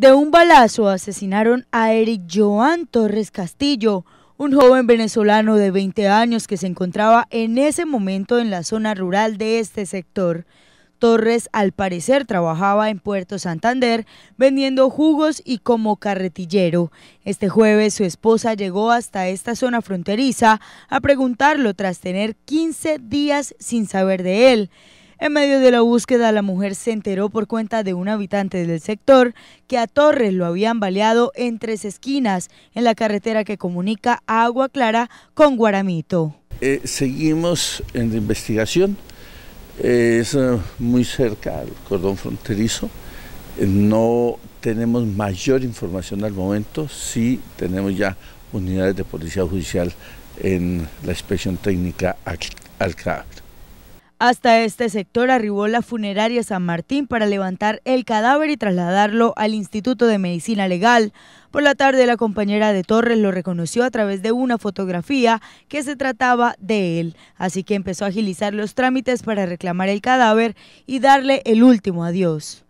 De un balazo asesinaron a Eric Joan Torres Castillo, un joven venezolano de 20 años que se encontraba en ese momento en la zona rural de este sector. Torres al parecer trabajaba en Puerto Santander vendiendo jugos y como carretillero. Este jueves su esposa llegó hasta esta zona fronteriza a preguntarlo tras tener 15 días sin saber de él. En medio de la búsqueda, la mujer se enteró por cuenta de un habitante del sector que a Torres lo habían baleado en tres esquinas en la carretera que comunica a Agua Clara con Guaramito. Eh, seguimos en la investigación, eh, es eh, muy cerca al cordón fronterizo, no tenemos mayor información al momento, sí tenemos ya unidades de policía judicial en la inspección técnica al, hasta este sector arribó la funeraria San Martín para levantar el cadáver y trasladarlo al Instituto de Medicina Legal. Por la tarde la compañera de Torres lo reconoció a través de una fotografía que se trataba de él, así que empezó a agilizar los trámites para reclamar el cadáver y darle el último adiós.